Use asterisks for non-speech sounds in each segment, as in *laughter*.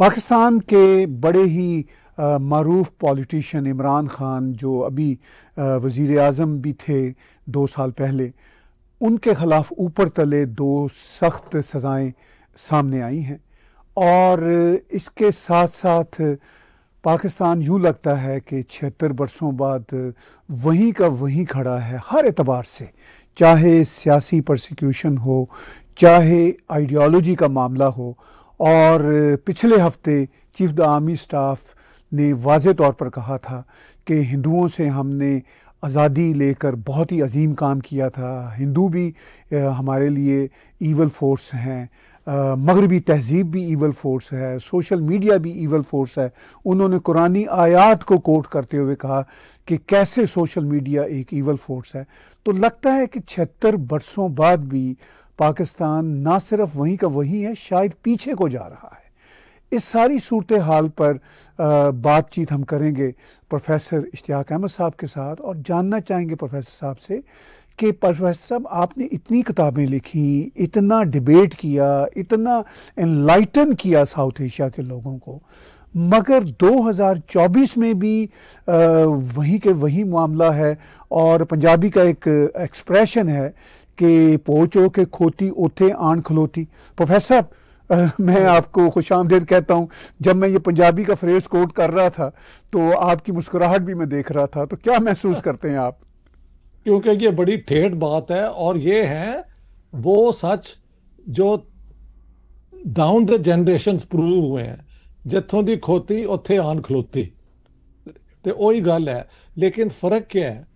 पाकिस्तान के बड़े ही मरूफ पॉलिटिशन इमरान ख़ान जो अभी वज़ी अजम भी थे दो साल पहले उनके ख़िलाफ़ ऊपर तले दो सख्त सज़ाएँ सामने आई हैं और इसके साथ साथ पाकिस्तान यूँ लगता है कि छिहत्तर बरसों बाद वहीं का वहीं खड़ा है हर एतबार से चाहे सियासी प्रोसिक्यूशन हो चाहे आइडियोलॉजी का मामला हो और पिछले हफ्ते चीफ द आर्मी स्टाफ ने वाज तौर पर कहा था कि हिंदुओं से हमने आज़ादी लेकर बहुत ही अजीम काम किया था हिंदू भी हमारे लिए ईवल फोर्स हैं मगरबी तहजीब भी ईवल फोर्स है सोशल मीडिया भी ईवल फोर्स है उन्होंने कुरानी आयात को कोट करते हुए कहा कि कैसे सोशल मीडिया एक ईवल फोर्स है तो लगता है कि छिहत्तर बरसों बाद भी पाकिस्तान ना सिर्फ वहीं का वहीं है शायद पीछे को जा रहा है इस सारी सूरत हाल पर बातचीत हम करेंगे प्रोफेसर इश्तियाक अहमद साहब के साथ और जानना चाहेंगे प्रोफेसर साहब से कि प्रोफेसर साहब आपने इतनी किताबें लिखी इतना डिबेट किया इतना इनलाइटन किया साउथ एशिया के लोगों को मगर 2024 में भी वहीं के वही मामला है और पंजाबी का एक एक्सप्रेशन है ਕਿ ਪਹੁੰਚੋ के खोती उथे आन खलोती प्रोफेसर मैं आपको खुश आमदेद कहता हूँ जब मैं ये पंजाबी का फ्रेज कोट कर रहा था तो आपकी मुस्कुराहट भी मैं देख रहा था तो क्या महसूस *laughs* करते हैं आप क्योंकि ये बड़ी ठेठ बात है और ये है वो सच जो डाउन द जनरेशन प्रूव हुए हैं जितों की खोती उथे आन खलोती तो वही गल है लेकिन फर्क क्या है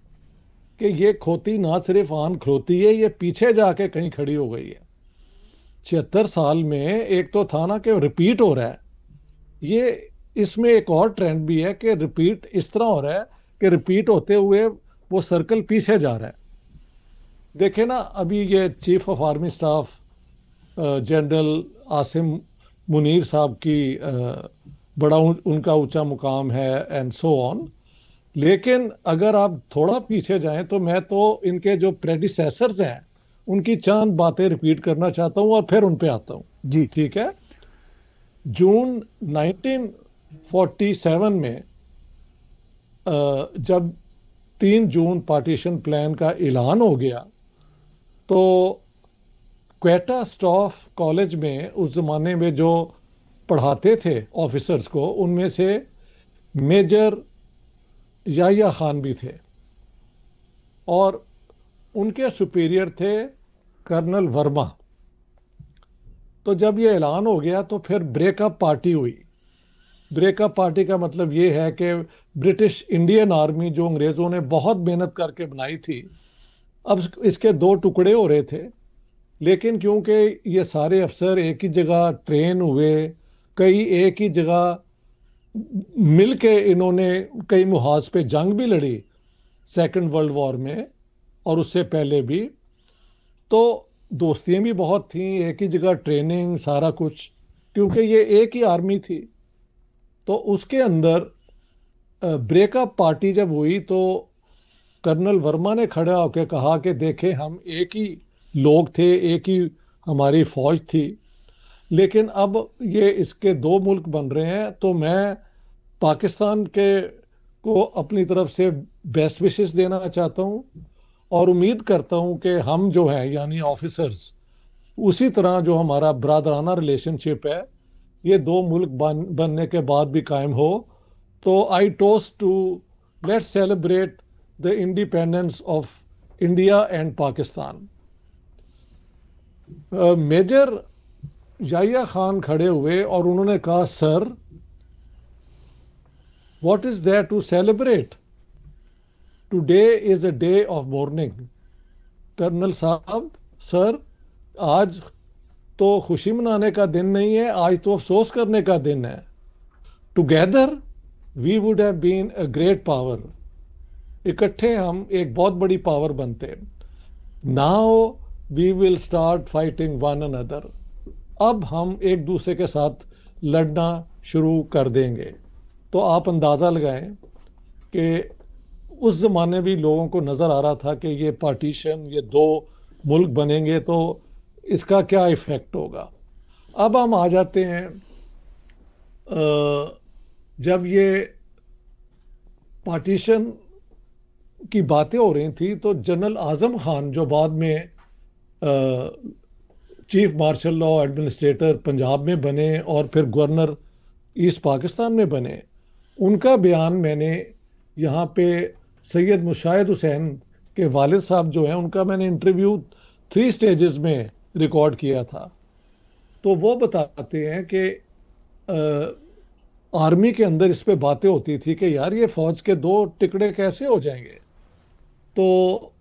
कि ये खोती ना सिर्फ आन खोती है ये पीछे जाके कहीं खड़ी हो गई है छिहत्तर साल में एक तो था ना कि रिपीट हो रहा है ये इसमें एक और ट्रेंड भी है कि रिपीट इस तरह हो रहा है कि रिपीट होते हुए वो सर्कल पीछे जा रहा है देखे ना अभी ये chief of army staff general Asim Munir साहब की बड़ा उनका ऊंचा मुकाम है एंड सो ऑन लेकिन अगर आप थोड़ा पीछे जाएं तो मैं तो इनके जो प्रेडिसेसर्स हैं उनकी चांद बातें रिपीट करना चाहता हूं और फिर उन पे आता हूं जी ठीक है जून 1947 में जब तीन जून पार्टीशन प्लान का ऐलान हो गया तो क्वेटा स्टॉफ कॉलेज में उस ज़माने में जो पढ़ाते थे ऑफिसर्स को उनमें से मेजर याहिया खान भी थे और उनके सुपीरियर थे कर्नल वर्मा तो जब ये ऐलान हो गया तो फिर ब्रेकअप पार्टी हुई ब्रेकअप पार्टी का मतलब ये है कि ब्रिटिश इंडियन आर्मी जो अंग्रेज़ों ने बहुत मेहनत करके बनाई थी अब इसके दो टुकड़े हो रहे थे लेकिन क्योंकि ये सारे अफसर एक ही जगह ट्रेन हुए कई एक ही जगह मिल के इन्होंने कई मुहाज पे जंग भी लड़ी सेकेंड वर्ल्ड वॉर में और उससे पहले भी तो दोस्तियाँ भी बहुत थी एक ही जगह ट्रेनिंग सारा कुछ क्योंकि ये एक ही आर्मी थी तो उसके अंदर ब्रेकअप पार्टी जब हुई तो कर्नल वर्मा ने खड़ा होकर कहा कि देखे हम एक ही लोग थे एक ही हमारी फौज थी लेकिन अब ये इसके दो मुल्क बन रहे हैं तो मैं पाकिस्तान के को अपनी तरफ से बेस्ट विशेष देना चाहता हूँ और उम्मीद करता हूँ कि हम जो हैं यानी ऑफिसर्स उसी तरह जो हमारा बरदराना रिलेशनशिप है ये दो मुल्क बन बनने के बाद भी कायम हो तो I toast to let's celebrate the independence of India and Pakistan major Yahya Khan खड़े हुए और उन्होंने कहा sir What is there to celebrate? Today is a day of mourning. Colonel साहब सर आज तो खुशी मनाने का दिन नहीं है आज तो अफसोस करने का दिन है together we would have been a great power इकट्ठे हम एक बहुत बड़ी पावर बनते now we will start fighting one another अब हम एक दूसरे के साथ लड़ना शुरू कर देंगे तो आप अंदाज़ा लगाएं कि उस ज़माने भी लोगों को नज़र आ रहा था कि ये पार्टीशन ये दो मुल्क बनेंगे तो इसका क्या इफ़ेक्ट होगा अब हम आ जाते हैं जब ये पार्टीशन की बातें हो रही थी तो जनरल आज़म खान जो बाद में chief martial law administrator Punjab में बने और फिर गवर्नर ईस्ट पाकिस्तान में बने उनका बयान मैंने यहाँ पे सैयद मुशाहिद हुसैन के वालिद साहब जो हैं उनका मैंने इंटरव्यू थ्री स्टेजेस में रिकॉर्ड किया था तो वो बताते हैं कि आर्मी के अंदर इस पे बातें होती थी कि यार ये फौज के दो टिकड़े कैसे हो जाएंगे तो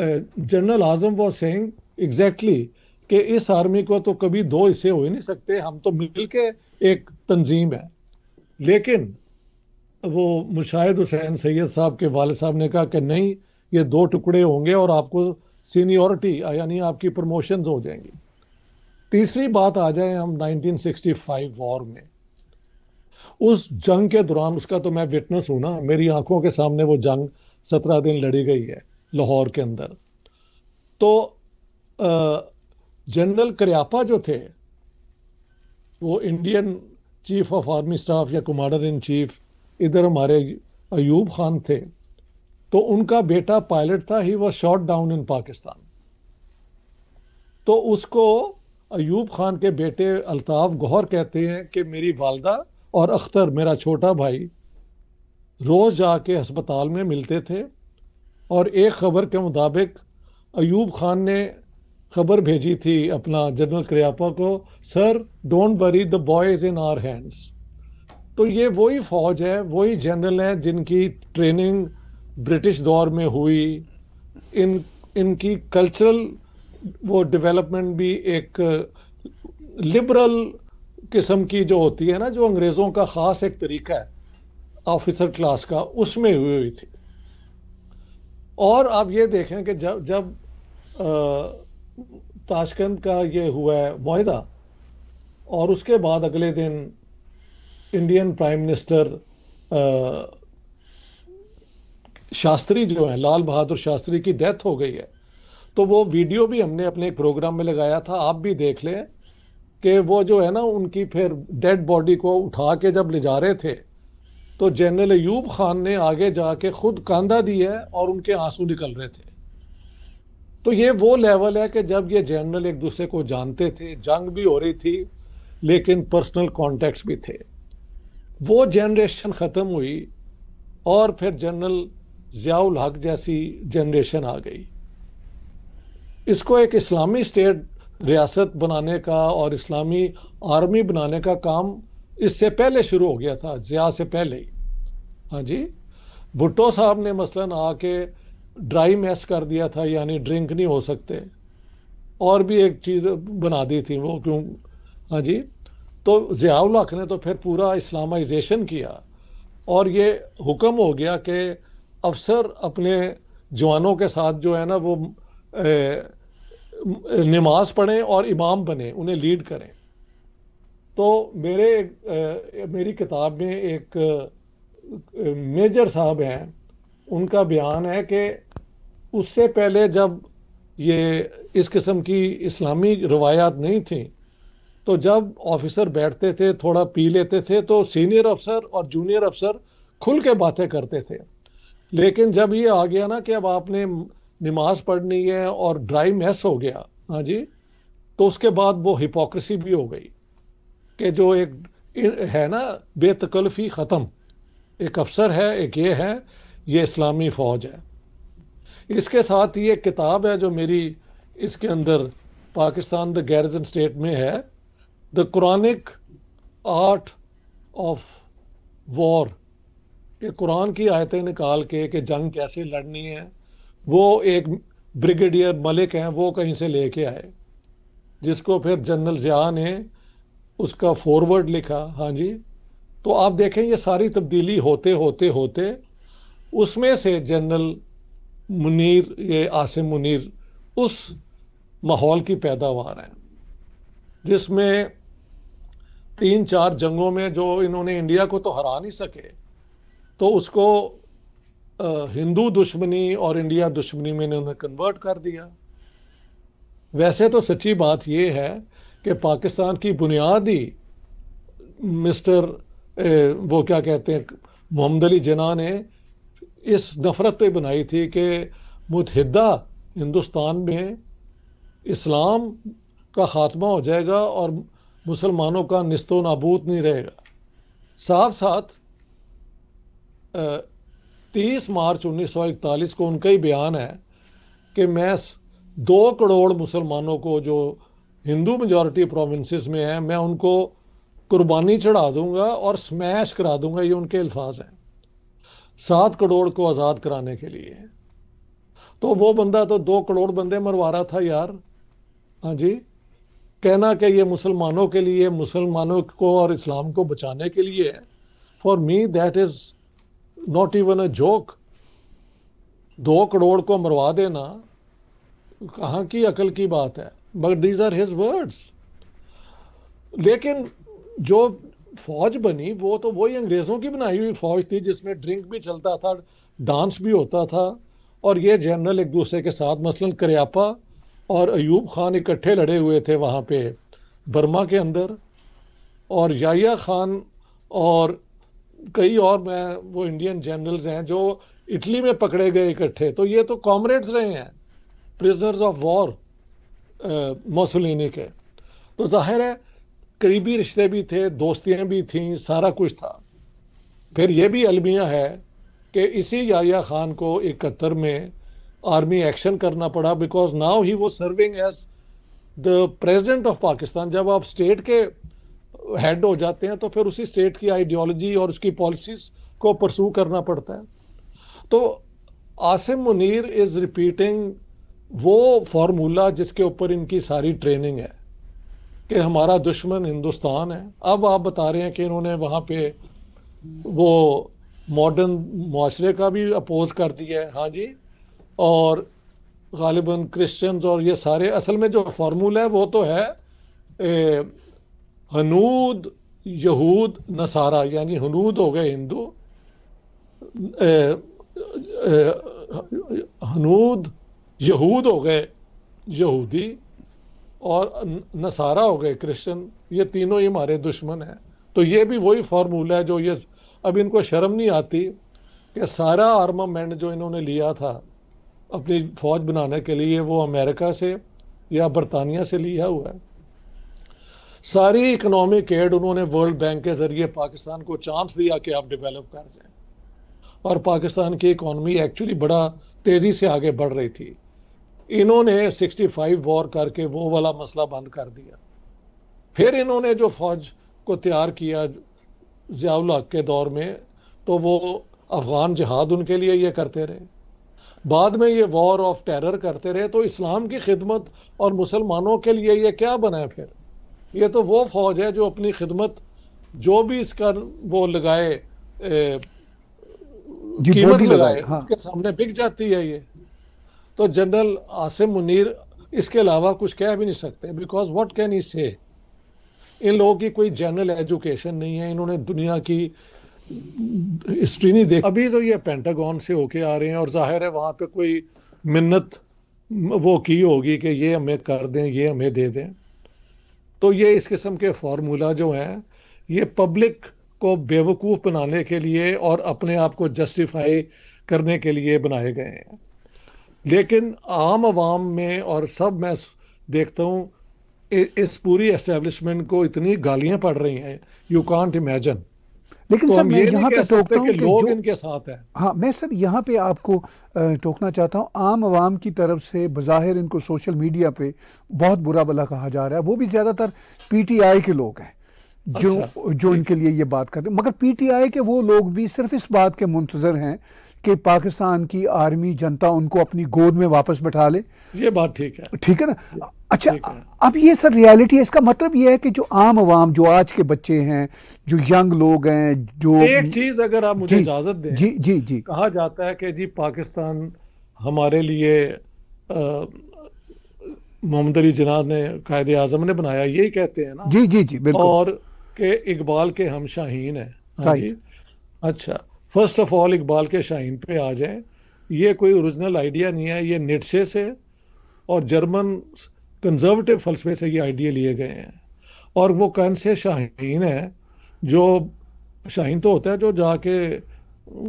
जनरल आजम वो सिंह एग्जैक्टली कि इस आर्मी को तो कभी दो हिस्से हो ही नहीं सकते हम तो मिल के एक तंजीम है लेकिन वो मुशाहिद हुसैन सैयद साहब के वाल साहब ने कहा कि नहीं ये दो टुकड़े होंगे और आपको सीनियोरिटी यानी आपकी प्रमोशंस हो जाएंगी तीसरी बात आ जाए हम 1965 वॉर में उस जंग के दौरान उसका तो मैं विटनेस हूं ना मेरी आंखों के सामने वो जंग सत्रह दिन लड़ी गई है लाहौर के अंदर तो जनरल करियापा जो थे वो Indian chief of army staff या कमांडर इन चीफ इधर हमारे अयूब खान थे तो उनका बेटा पायलट था ही वह शॉट डाउन इन पाकिस्तान तो उसको अयूब खान के बेटे अल्ताफ गौहर कहते हैं कि मेरी वालदा और अख्तर मेरा छोटा भाई रोज़ जाके अस्पताल में मिलते थे और एक ख़बर के मुताबिक अयूब खान ने खबर भेजी थी अपना जनरल क्रियापा को sir don't worry the boys in our hands तो ये वही फौज है वही जनरल हैं जिनकी ट्रेनिंग ब्रिटिश दौर में हुई इन इनकी कल्चरल वो डेवलपमेंट भी एक लिबरल किस्म की जो होती है ना जो अंग्रेज़ों का ख़ास एक तरीका है ऑफिसर क्लास का उसमें हुई हुई थी और आप ये देखें कि जब जब ताशकंद का ये हुआ है माहिदा और उसके बाद अगले दिन इंडियन प्राइम मिनिस्टर शास्त्री जो है लाल बहादुर शास्त्री की डेथ हो गई है तो वो वीडियो भी हमने अपने एक प्रोग्राम में लगाया था आप भी देख लें कि वो जो है ना उनकी फिर डेड बॉडी को उठा के जब ले जा रहे थे तो जनरल यूब खान ने आगे जाके खुद कांधा दिया है और उनके आंसू निकल रहे थे तो ये वो लेवल है कि जब ये जनरल एक दूसरे को जानते थे जंग भी हो रही थी लेकिन पर्सनल कॉन्टेक्ट भी थे वो जनरेशन ख़त्म हुई और फिर जनरल ज़ियाउल हक जैसी जनरेशन आ गई इसको एक इस्लामी स्टेट रियासत बनाने का और इस्लामी आर्मी बनाने का काम इससे पहले शुरू हो गया था ज़िया से पहले ही हाँ जी भुट्टो साहब ने मसलन आके ड्राई मैस कर दिया था यानी ड्रिंक नहीं हो सकते और भी एक चीज़ बना दी थी वो क्यों हाँ जी तो ज़ियाउल हक ने तो फिर पूरा इस्लामाइजेशन किया और ये हुक्म हो गया कि अफसर अपने जवानों के साथ जो है ना वो नमाज पढ़ें और इमाम बने उन्हें लीड करें तो मेरे ए, मेरी किताब में एक ए, मेजर साहब हैं उनका बयान है कि उससे पहले जब ये इस किस्म की इस्लामी रवायात नहीं थी तो जब ऑफिसर बैठते थे थोड़ा पी लेते थे तो सीनियर अफसर और जूनियर अफसर खुल के बातें करते थे लेकिन जब ये आ गया ना कि अब आपने नमाज पढ़नी है और ड्राई मैस हो गया हाँ जी तो उसके बाद वो हिपोक्रेसी भी हो गई कि जो एक है ना बेतकल्फी ख़त्म एक अफसर है एक ये है ये इस्लामी फ़ौज है इसके साथ ये किताब है जो मेरी इसके अंदर पाकिस्तान द गैरजन स्टेट में है the Quranic art of war ये कुरान की आयतें निकाल के कि जंग कैसे लड़नी है वो एक ब्रिगेडियर मलिक हैं वो कहीं से लेके आए जिसको फिर जनरल ज़िया ने उसका फॉरवर्ड लिखा हाँ जी तो आप देखें ये सारी तब्दीली होते होते होते उसमें से जनरल मुनीर ये आसिम मुनीर उस माहौल की पैदावार है जिसमें तीन चार जंगों में जो इन्होंने इंडिया को तो हरा नहीं सके तो उसको हिंदू दुश्मनी और इंडिया दुश्मनी में इन्होंने कन्वर्ट कर दिया वैसे तो सच्ची बात यह है कि पाकिस्तान की बुनियादी मिस्टर ए, वो क्या कहते हैं मोहम्मद अली जना ने इस नफ़रत पे बनाई थी कि मुतहदा हिंदुस्तान में इस्लाम का ख़ात्मा हो जाएगा और मुसलमानों का नस्तो नबूद नहीं रहेगा साथ साथ तीस मार्च उन्नीस सौ इकतालीस को उनका ही बयान है कि मैं दो करोड़ मुसलमानों को जो हिंदू मेजॉरिटी प्रोविंसेस में हैं मैं उनको कुर्बानी चढ़ा दूंगा और स्मैश करा दूंगा ये उनके अल्फाज हैं सात करोड़ को आज़ाद कराने के लिए तो वो बंदा तो दो करोड़ बंदे मरवा रहा था यार हाँ जी कहना कि ये मुसलमानों के लिए मुसलमानों को और इस्लाम को बचाने के लिए है for me that is not even a joke दो करोड़ को मरवा देना कहाँ की अकल की बात है but these are his words लेकिन जो फौज बनी वो तो वही अंग्रेज़ों की बनाई हुई फौज थी जिसमें ड्रिंक भी चलता था डांस भी होता था और ये जनरल एक दूसरे के साथ मसलन करियापा और अयूब खान इकट्ठे लड़े हुए थे वहाँ पे बर्मा के अंदर और याया खान और कई और मैं वो इंडियन जनरल्स हैं जो इटली में पकड़े गए इकट्ठे तो ये तो कॉमरेड्स रहे हैं प्रिजनर्स ऑफ वॉर मोसलिनी के तो जाहिर है करीबी रिश्ते भी थे दोस्तियाँ भी थी सारा कुछ था फिर यह भी अलमिया है कि इसी याया खान को इकहत्तर में आर्मी एक्शन करना पड़ा बिकॉज नाउ ही वो serving as the president of Pakistan जब आप स्टेट के हेड हो जाते हैं तो फिर उसी स्टेट की आइडियोलॉजी और उसकी पॉलिसीज को परसू करना पड़ता है तो आसिम मुनीर इज रिपीटिंग वो फार्मूला जिसके ऊपर इनकी सारी ट्रेनिंग है कि हमारा दुश्मन हिंदुस्तान है अब आप बता रहे हैं कि इन्होंने वहाँ पे वो मॉडर्न माशरे का भी अपोज कर दिया है हाँ जी और गालिबा क्रिश्चियंस और ये सारे असल में जो फार्मूला है वो तो है ए, हनूद यहूद नसारा यानी हनूद हो गए हिंदू हनूद यहूद हो गए यहूदी और नसारा हो गए क्रिश्चियन ये तीनों ही हमारे दुश्मन हैं तो ये भी वही फार्मूला है जो ये अब इनको शर्म नहीं आती कि सारा आर्मामेंट जो इन्होंने लिया था अपनी फौज बनाने के लिए वो अमेरिका से या बरतानिया से लिया हुआ है सारी इकोनॉमिक एड उन्होंने वर्ल्ड बैंक के जरिए पाकिस्तान को चांस दिया कि आप डेवलप कर दें और पाकिस्तान की इकॉनमी एक्चुअली बड़ा तेज़ी से आगे बढ़ रही थी इन्होंने 65 वॉर करके वो वाला मसला बंद कर दिया फिर इन्होंने जो फौज को तैयार किया जियाउल के दौर में तो वो अफ़गान जहाद उनके लिए ये करते रहे बाद में ये वॉर ऑफ टेरर करते रहे तो इस्लाम की खिदमत और मुसलमानों के लिए ये क्या बनाए फिर ये तो वो फौज है जो अपनी खिदमत जो भी इसका वो लगाए ए, कीमत लगाए हाँ। उसके सामने बिक जाती है ये तो जनरल आसिम मुनीर इसके अलावा कुछ कह भी नहीं सकते बिकॉज वट कैन ई से इन लोगों की कोई जनरल एजुकेशन नहीं है इन्होंने दुनिया की हिस्ट्री नहीं देख अभी तो ये पेंटागॉन से होके आ रहे हैं और जाहिर है वहाँ पे कोई मिन्नत वो की होगी कि ये हमें कर दें ये हमें दे दें तो ये इस किस्म के फार्मूला जो हैं ये पब्लिक को बेवकूफ़ बनाने के लिए और अपने आप को जस्टिफाई करने के लिए बनाए गए हैं लेकिन आम आवाम में और सब मैं देखता हूँ इस पूरी एस्टेब्लिशमेंट को इतनी गालियाँ पड़ रही हैं यू कॉन्ट इमेजन लेकिन तो सर मैं यहाँ पे टोकता हूँ हाँ मैं सर यहाँ पे आपको टोकना चाहता हूँ आम आवाम की तरफ से बाहर इनको सोशल मीडिया पे बहुत बुरा भला कहा जा रहा है वो भी ज़्यादातर पीटीआई के लोग हैं जो अच्छा, जो इनके लिए ये बात कर हैं मगर पीटीआई के वो लोग भी सिर्फ इस बात के मुंतजर हैं कि पाकिस्तान की आर्मी जनता उनको अपनी गोद में वापस बैठा ले ये बात ठीक है ठीक है ना अच्छा है। अब ये सर रियलिटी है इसका मतलब ये है कि जो आम आवाम जो आज के बच्चे हैं जो यंग लोग हैं जो एक चीज अगर आप मुझे इजाजत दें जी जी जी कहा जाता है कि जी पाकिस्तान हमारे लिए मोहम्मद अली जिना ने कायद आजम ने बनाया यही कहते हैं ना जी जी जी बिल्कुल और के इकबाल के हम शाहीन है हाँ जी अच्छा फर्स्ट ऑफ ऑल इकबाल के शाहीन पे आ जाएं ये कोई ओरिजिनल आइडिया नहीं है ये निटसे से और जर्मन कंजर्वेटिव फलसफे से ये आइडिया लिए गए हैं और वो कौन से शाहीन है जो शाहीन तो होता है जो जाके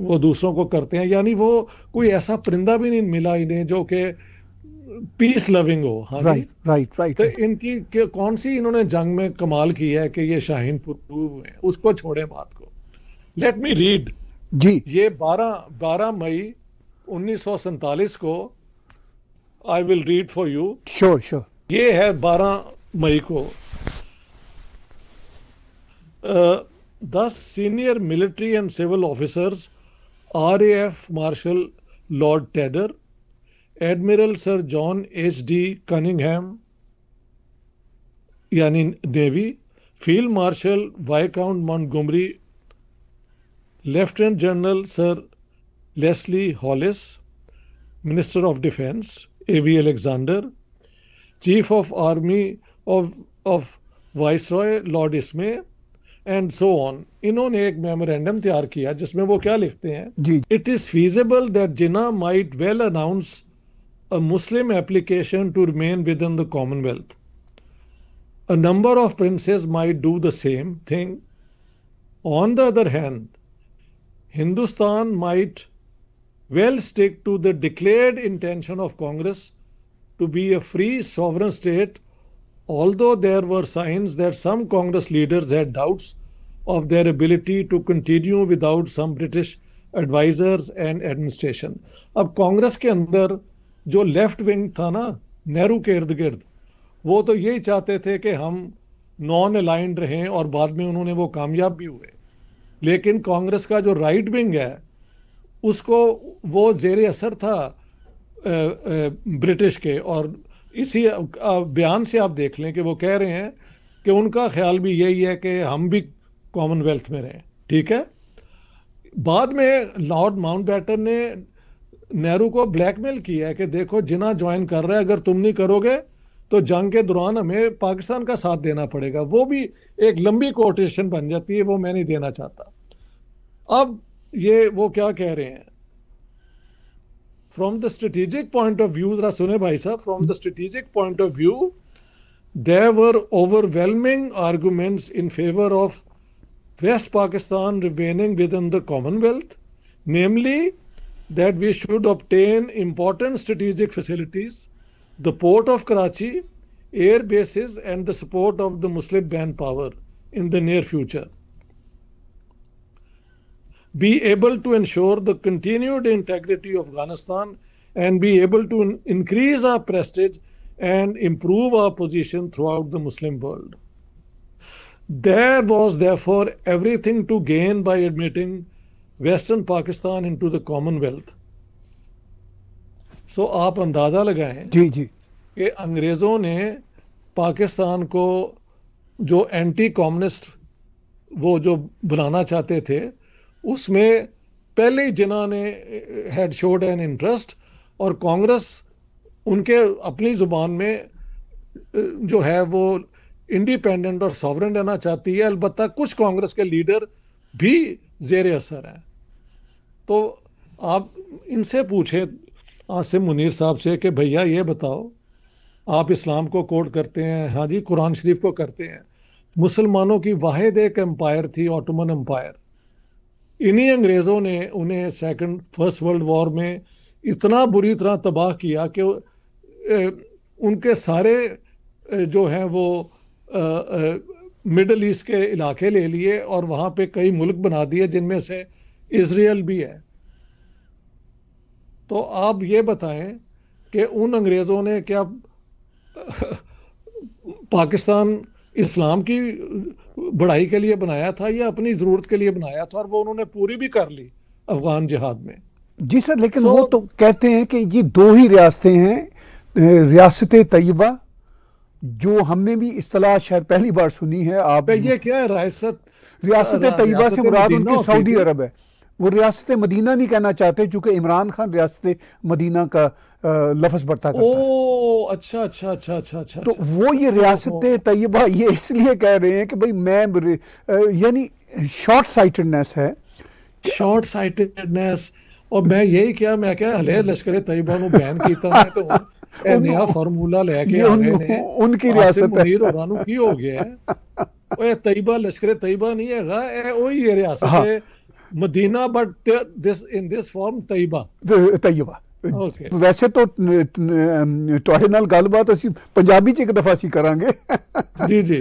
वो दूसरों को करते हैं यानी वो कोई ऐसा परिंदा भी नहीं मिला इन्हें जो कि पीस लविंग हो हाँ राइट राइट राइट तो इनकी कौन सी इन्होंने जंग में कमाल की है कि ये शाहीन उसको छोड़े बात को लेट मी रीड जी ये 12 12 मई उन्नीस को I will read for you sure sure ये है 12 मई को दस senior military and civil officers R A F marshal lord Tedder admiral sir John H D Cunningham यानी navy field marshal Montgomery Lieutenant General Sir Leslie Hollis, Minister of Defense, A.B. Alexander, Chief of Army of, of Viceroy Lord Ismay, and so on इन्होंने एक memorandum तैयार किया जिसमें वो क्या लिखते हैं it is feasible that Jinnah might well announce a Muslim application to remain within the Commonwealth a number of princes might do the same thing on the other hand Hindustan might well stick to the declared intention of Congress to be a free sovereign state, although there were signs that some Congress leaders had doubts of their ability to continue without some British advisers and administration अब कांग्रेस के अंदर जो left wing था ना नेहरू के इर्द गिर्द वो तो यही चाहते थे कि हम नॉन अलाइंड रहें और बाद में उन्होंने वो कामयाब भी हुए लेकिन कांग्रेस का जो राइट विंग है उसको वो जेर असर था ब्रिटिश के और इसी बयान से आप देख लें कि वो कह रहे हैं कि उनका ख्याल भी यही है कि हम भी कॉमनवेल्थ में रहें ठीक है बाद में लॉर्ड माउंट बैटन ने नेहरू को ब्लैकमेल किया है कि देखो जिना ज्वाइन कर रहा है अगर तुम नहीं करोगे तो जंग के दौरान हमें पाकिस्तान का साथ देना पड़ेगा वो भी एक लंबी कोटेशन बन जाती है वो मैं नहीं देना चाहता अब ये वो क्या कह रहे हैं from the strategic point of view जरा सुने भाई साहब from the strategic point of view there overwhelming arguments in favour of West Pakistan remaining within the Commonwealth namely that we should obtain important strategic facilities the port of Karachi air bases and the support of the Muslim ban power in the near future be able to ensure the continued integrity of Afghanistan and be able to increase our prestige and improve our position throughout the Muslim world. There was therefore everything to gain by admitting Western Pakistan into the Commonwealth. so, आप अंदाज़ा लगाएं जी जी कि अंग्रेज़ों ने पाकिस्तान को जो anti communist वो जो बनाना चाहते थे उसमें पहले ही जिन्हा ने हैड शोड एन इंटरेस्ट और कांग्रेस उनके अपनी जुबान में जो है वो इंडिपेंडेंट और सॉवरन रहना चाहती है अलबत् कुछ कांग्रेस के लीडर भी जेर असर हैं तो आप इनसे पूछे आसिम मुनीर साहब से कि भैया ये बताओ आप इस्लाम को कोड करते हैं हाँ जी कुरान शरीफ को करते हैं मुसलमानों की वाहिद एक एम्पायर थी ऑटोमन एम्पायर इन्हीं अंग्रेज़ों ने उन्हें सेकंड फर्स्ट वर्ल्ड वॉर में इतना बुरी तरह तबाह किया कि उनके सारे जो हैं वो मिडल ईस्ट के इलाके ले लिए और वहाँ पे कई मुल्क बना दिए जिनमें से इसराइल भी है तो आप ये बताएं कि उन अंग्रेज़ों ने क्या *laughs* पाकिस्तान इस्लाम की बढ़ाई के लिए बनाया था या अपनी ज़रूरत के लिए बनाया था और वो उन्होंने पूरी भी कर ली अफगान जिहाद में जी सर लेकिन so, वो तो कहते हैं कि ये दो ही रियासतें हैं रियासत तयबा जो हमने भी इस्तलाह शायद पहली बार सुनी है आप ये क्या है रियासत रियासत तयबा से मुराद उनकी सऊदी अरब है वो रियासत मदीना नहीं कहना चाहते चूंकि इमरान खान रियासत मदीना का लफ्ज बढ़ता करता ओ, अच्छा अच्छा अच्छा अच्छा अच्छा तो अच्छा, वो ये रियासत तयबा ये इसलिए कह रहे हैं कि भाई मैं यानी शॉर्ट साइटेडनेस है शॉर्ट साइटेडनेस और मैं यही क्या मैं क्या हले लश्कर तयबा बैन किया तो *laughs* नया फार्मूला लेके उनकी रियासत है की हो गया ओए तयबा लश्कर तयबा नहीं है गा हाँ। ए रियासत है मदीना but this in this form तैयबा तैयबा Okay. वैसे तो ਨਾਲ ਗੱਲਬਾਤ गलबात ਪੰਜਾਬੀ ਚ ਇੱਕ ਦਫਾ ਸੀ ਕਰਾਂਗੇ जी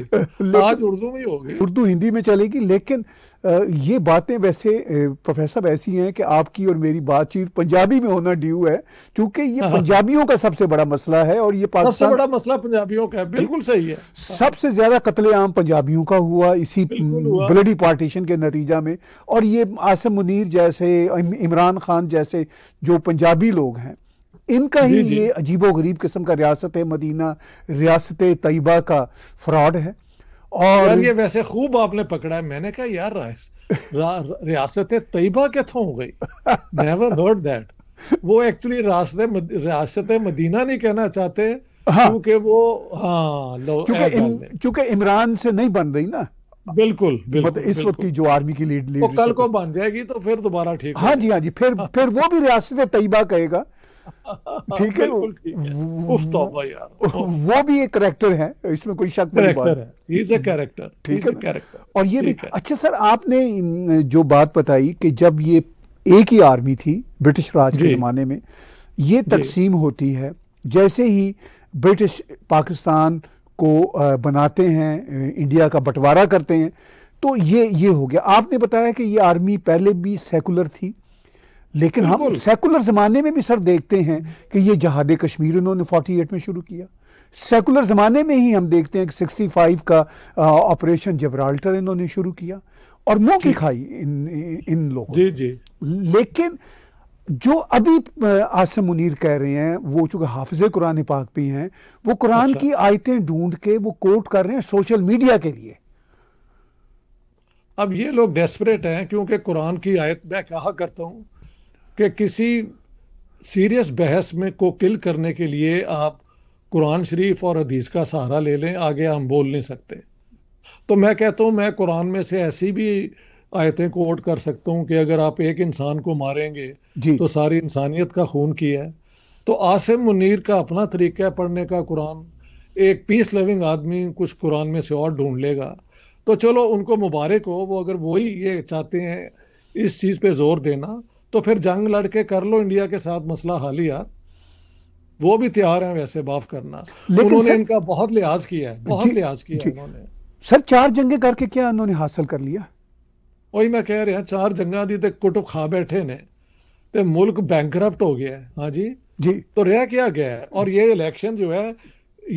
आज उर्दू में ही होगी उर्दू हिंदी में चलेगी लेकिन ये बातें वैसे प्रोफेसर ऐसी हैं कि आपकी और मेरी बातचीत पंजाबी में होना ड्यू है क्योंकि ये हाँ, हाँ। पंजाबियों का सबसे बड़ा मसला है और ये पाकिस्तान सबसे बड़ा मसला पंजाबियों का है बिल्कुल सही है सबसे ज्यादा कत्लेआम पंजाबियों का हुआ इसी ब्लडी पार्टीशन के नतीजा में और ये आसम मुनीर जैसे इमरान खान जैसे जो पंजाबी लोग हैं इनका ही ये अजीबो गरीब किस्म का रियासत मदीना रियासत तयबा का फ्रॉड है और यार ये वैसे खूब आपने पकड़ा है मैंने कहा यार रियासत तयबा के हो गई नेवर हर्ड दैट वो एक्चुअली रास्ते रियासत मदीना नहीं कहना चाहते हाँ। क्योंकि वो हाँ क्योंकि इमरान से नहीं बन रही ना बिल्कुल बिल्कुल मतलब इस वक्त की जो आर्मी की लीड लीड वो कल को बन जाएगी तो फिर दोबारा ठीक हाँ जी हाँ जी फिर हाँ। फिर वो भी रियासत तयबा कहेगा हाँ, ठीक है वो तो भी एक करेक्टर है इसमें कोई शक नहीं बात कैरेक्टर हम्म। ठीक है और ये भी अच्छा सर आपने जो बात बताई कि जब ये एक ही आर्मी थी ब्रिटिश राज के ज़माने में ये तकसीम होती है जैसे ही ब्रिटिश पाकिस्तान को बनाते हैं इंडिया का बंटवारा करते हैं तो ये ये हो गया आपने बताया कि ये आर्मी पहले भी सेकुलर थी लेकिन हम सेकुलर ज़माने में भी सर देखते हैं कि ये जहाद कश्मीर उन्होंने एट में शुरू किया सेकुलर ज़माने में ही हम देखते हैं कि फाइव का ऑपरेशन जबराल्टर इन्होंने शुरू किया और मुंह की खाई इन इन लोगों जी जी लेकिन जो अभी आसम मुनीर कह रहे हैं वो चूंकि हाफिज कुरान पाक भी हैं वो कुरान अच्छा। की आयतें ढूंढ के वो कोट कर रहे हैं सोशल मीडिया के लिए अब ये लोग डेस्परेट हैं क्योंकि कुरान की आयत मैं कहा करता हूं कि किसी सीरियस बहस में को किल करने के लिए आप कुरान शरीफ और हदीस का सहारा ले लें आगे हम बोल नहीं सकते तो मैं कहता हूँ मैं कुरान में से ऐसी भी आयतें कोट कर सकता हूँ कि अगर आप एक इंसान को मारेंगे तो सारी इंसानियत का खून किया है तो आसिम मुनीर का अपना तरीका है पढ़ने का कुरान एक पीस लविंग आदमी कुछ कुरान में से और ढूंढ लेगा तो चलो उनको मुबारक हो वो अगर वही ये चाहते हैं इस चीज़ पे जोर देना तो फिर जंग लड़के कर लो इंडिया के साथ मसला हाल ही यार वो भी तैयार हैं वैसे माफ करना उन्होंने सर, इनका बहुत लिहाज किया है बहुत लिहाज किया है उन्होंने सर चार जंगे करके क्या उन्होंने हासिल कर लिया ਉਹੀ ਮੈਂ ਕਹਿ ਰਿਹਾ ਚਾਰ ਜੰਗਾਂ ਦੀ ਤੇ खा बैठे ने ਨੇ मुल्क ਮੁਲਕ ਬੈਂਕਰਪਟ ਹੋ ਗਿਆ ਹੈ ਹਾਂਜੀ जी तो रह क्या गया है और ये इलेक्शन जो है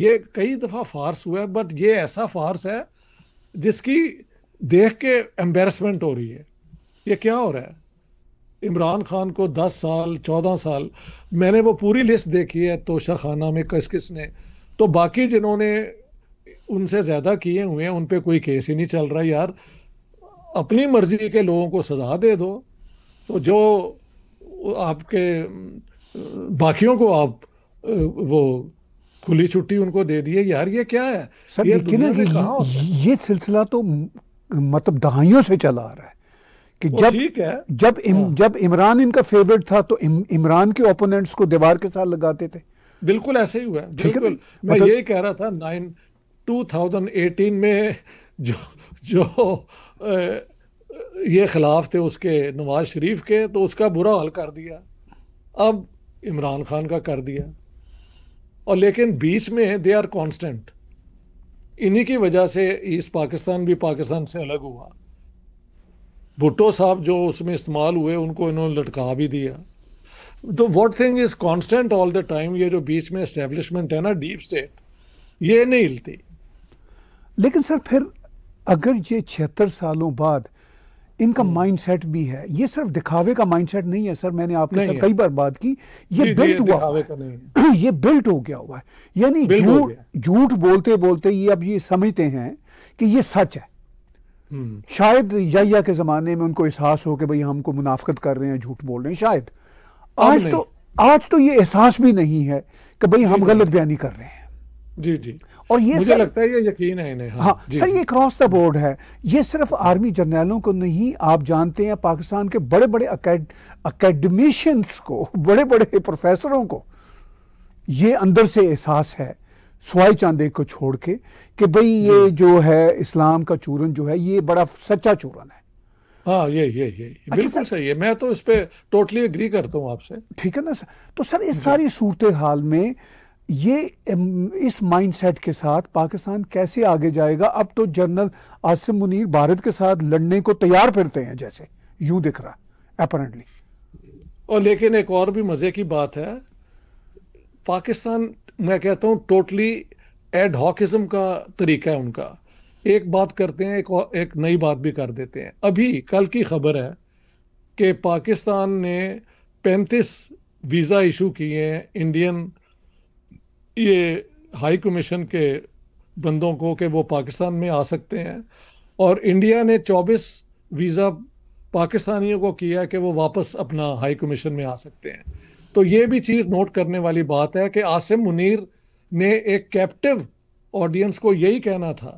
ये कई दफ़ा फार्स हुआ है बट ये ऐसा फार्स है जिसकी देख के एम्बेरसमेंट हो रही है ये क्या हो रहा है इमरान खान को 10 साल 14 साल मैंने वो पूरी लिस्ट देखी है तोशा खाना में किस किस ने तो बाकी जिन्होंने उनसे ज़्यादा किए हुए हैं उन पर कोई केस ही नहीं चल रहा यार अपनी मर्जी के लोगों को सजा दे दो तो जो आपके बाकियों को आप वो खुली छुट्टी उनको दे दिए यार ये क्या है सर ये, ये, ये सिलसिला तो मतलब दहाइयों से चला आ रहा है कि जब जब इम, हाँ। जब इमरान इनका फेवरेट था तो इमरान के ओपोनेंट्स को दीवार के साथ लगाते थे बिल्कुल ऐसे ही हुआ बिल्कुल मैं मतलब यही कह रहा था नाइन 2018 में जो जो ये खिलाफ थे उसके नवाज शरीफ के तो उसका बुरा हाल कर दिया अब इमरान खान का कर दिया और लेकिन बीच में दे आर कांस्टेंट इन्हीं की वजह से ईस्ट पाकिस्तान भी पाकिस्तान से अलग हुआ भुट्टो साहब जो उसमें इस्तेमाल हुए उनको इन्होंने लटका भी दिया तो what thing is constant all the time ये जो बीच में इस्टेब्लिशमेंट है ना डीप स्टेट ये नहीं हिलती लेकिन सर फिर अगर ये छिहत्तर सालों बाद इनका माइंडसेट हम्म। भी है ये सिर्फ दिखावे का माइंडसेट नहीं है सर मैंने आपके साथ कई बार बात की ये बिल्ट हुआ *clears throat* ये बिल्ट हो गया हुआ है यानी झूठ झूठ बोलते बोलते ये अब ये समझते हैं कि ये सच है शायद या के ज़माने में उनको एहसास हो कि भाई हमको मुनाफत कर रहे हैं झूठ बोल रहे हैं शायद आज तो आज तो ये एहसास भी नहीं है कि भाई हम गलत बयानी कर रहे हैं जी जी और ये मुझे सर, लगता है ये यकीन है इन्हें हाँ, हाँ सर ये क्रॉस द बोर्ड है ये सिर्फ आर्मी जर्नैलों को नहीं आप जानते हैं पाकिस्तान के बड़े बड़े अकेडमिशियंस अकेडमिशंस को बड़े बड़े प्रोफेसरों को ये अंदर से एहसास है सवाई चांद एक को छोड़ के कि भाई ये जो है इस्लाम का चूरन जो है ये बड़ा सच्चा चूरन है हाँ ये ये ये अच्छा बिल्कुल सही है मैं तो इस पर टोटली एग्री करता हूँ आपसे ठीक है ना सर तो सर इस सारी सूरत हाल में ये इस माइंडसेट के साथ पाकिस्तान कैसे आगे जाएगा अब तो जनरल आसिम मुनीर भारत के साथ लड़ने को तैयार फिरते हैं जैसे यूं दिख रहा अपरेंटली और लेकिन एक और भी मज़े की बात है पाकिस्तान मैं कहता हूँ टोटली एड हॉकज़म का तरीका है उनका एक बात करते हैं एक एक नई बात भी कर देते हैं अभी कल की खबर है कि पाकिस्तान ने 35 वीज़ा इशू किए हैं इंडियन ये हाई कमीशन के बंदों को कि वो पाकिस्तान में आ सकते हैं और इंडिया ने 24 वीज़ा पाकिस्तानियों को किया कि वो वापस अपना हाई कमीशन में आ सकते हैं तो ये भी चीज़ नोट करने वाली बात है कि आसिम मुनीर ने एक कैप्टिव ऑडियंस को यही कहना था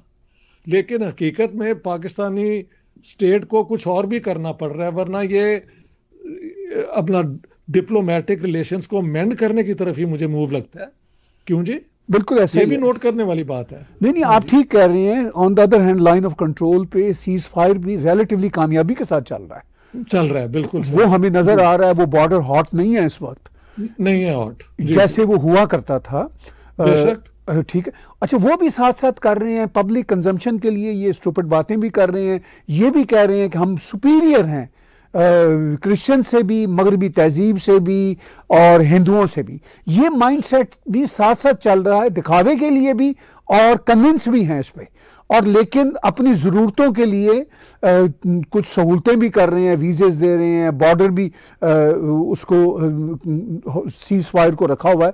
लेकिन हकीकत में पाकिस्तानी स्टेट को कुछ और भी करना पड़ रहा है वरना ये अपना डिप्लोमेटिक रिलेशंस को मेंड करने की तरफ ही मुझे मूव लगता है क्यों जी बिल्कुल ऐसे ये भी नोट करने वाली बात है नहीं नहीं आप ठीक कह रही हैं on the other hand line of control पे सीज फायर भी रिलेटिवली कामयाबी के साथ चल रहा है चल रहा है बिल्कुल वो हमें नजर आ रहा है वो बॉर्डर हॉट नहीं है इस वक्त नहीं है हॉट जैसे वो हुआ करता था ठीक है अच्छा वो भी साथ साथ कर रहे हैं पब्लिक कंजम्पशन के लिए ये स्टूपट बातें भी कर रहे हैं ये भी कह रहे हैं कि हम सुपीरियर हैं क्रिश्चियन से भी मगरबी तहजीब से भी और हिंदुओं से भी ये माइंडसेट भी साथ साथ चल रहा है दिखावे के लिए भी और कन्विंस भी हैं इस पर और लेकिन अपनी ज़रूरतों के लिए आ, कुछ सहूलतें भी कर रहे हैं वीज़ेस दे रहे हैं बॉर्डर भी आ, उसको सीज फायर को रखा हुआ है